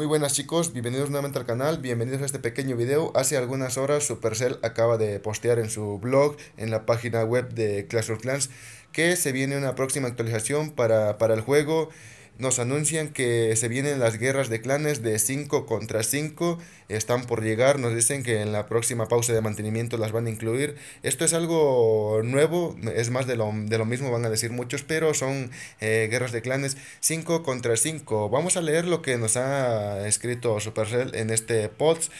Muy buenas chicos, bienvenidos nuevamente al canal, bienvenidos a este pequeño video. Hace algunas horas Supercell acaba de postear en su blog, en la página web de Clash of Clans, que se viene una próxima actualización para, para el juego nos anuncian que se vienen las guerras de clanes de 5 contra 5, están por llegar, nos dicen que en la próxima pausa de mantenimiento las van a incluir. Esto es algo nuevo, es más de lo, de lo mismo, van a decir muchos, pero son eh, guerras de clanes 5 contra 5. Vamos a leer lo que nos ha escrito Supercell en este post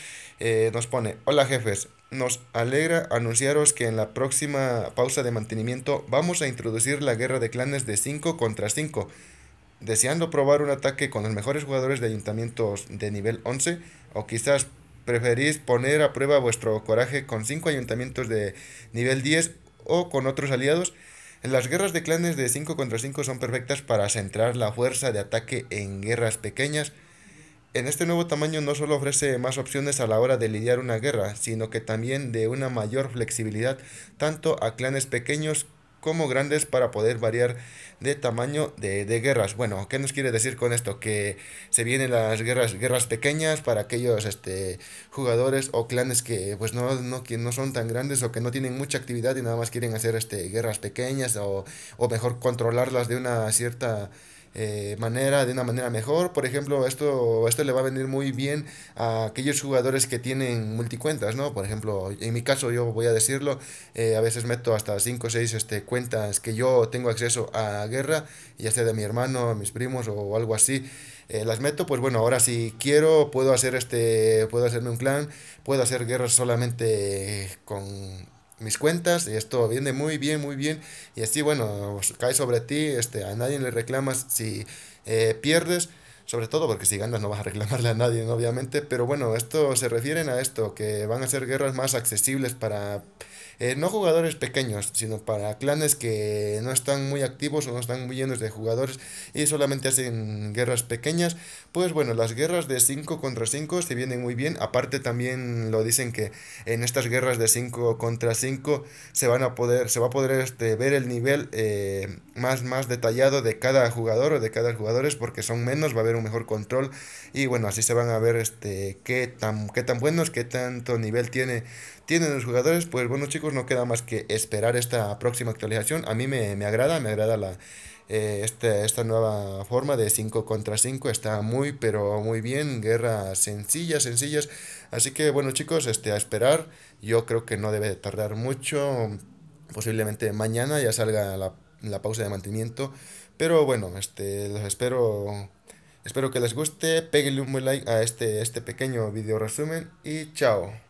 eh, nos pone, hola jefes, nos alegra anunciaros que en la próxima pausa de mantenimiento vamos a introducir la guerra de clanes de 5 contra 5 deseando probar un ataque con los mejores jugadores de ayuntamientos de nivel 11 o quizás preferís poner a prueba vuestro coraje con 5 ayuntamientos de nivel 10 o con otros aliados, las guerras de clanes de 5 contra 5 son perfectas para centrar la fuerza de ataque en guerras pequeñas. En este nuevo tamaño no solo ofrece más opciones a la hora de lidiar una guerra, sino que también de una mayor flexibilidad tanto a clanes pequeños como grandes para poder variar de tamaño de, guerras. Bueno, ¿qué nos quiere decir con esto? Que se vienen las guerras, guerras pequeñas para aquellos este, jugadores o clanes que pues no, no, no son tan grandes o que no tienen mucha actividad y nada más quieren hacer este, guerras pequeñas o, o mejor controlarlas de una cierta eh, manera, de una manera mejor. Por ejemplo, esto, esto le va a venir muy bien a aquellos jugadores que tienen multicuentas, ¿no? Por ejemplo, en mi caso yo voy a decirlo, eh, a veces meto hasta 5 o 6 este, cuentas que yo tengo acceso a guerra, ya sea de mi hermano, mis primos o algo así. Eh, las meto, pues bueno, ahora si quiero puedo hacer este, puedo hacerme un clan, puedo hacer guerras solamente con mis cuentas y esto viene muy bien, muy bien. Y así, bueno, cae sobre ti, este, a nadie le reclamas si eh, pierdes, sobre todo porque si ganas no vas a reclamarle a nadie, obviamente. Pero bueno, esto se refieren a esto, que van a ser guerras más accesibles para eh, no jugadores pequeños, sino para clanes que no están muy activos o no están muy llenos de jugadores y solamente hacen guerras pequeñas, pues bueno, las guerras de 5 contra 5 se vienen muy bien, aparte también lo dicen que en estas guerras de 5 contra 5 se van a poder, se va a poder este, ver el nivel eh, más, más detallado de cada jugador o de cada jugadores, porque son menos, va a haber un mejor control, y bueno, así se van a ver este qué tan, qué tan buenos, qué tanto nivel tiene, tienen los jugadores, pues bueno chicos, pues, no queda más que esperar esta próxima actualización. A mí me, agrada, me agrada la, eh, esta, nueva forma de 5 contra 5. Está muy, pero muy bien. Guerras sencillas, sencillas. Así que bueno chicos, este, a esperar. Yo creo que no debe tardar mucho. Posiblemente mañana ya salga la, pausa de mantenimiento. Pero bueno, este, espero Espero que les guste, péguenle un buen like a este, este pequeño video resumen y chao.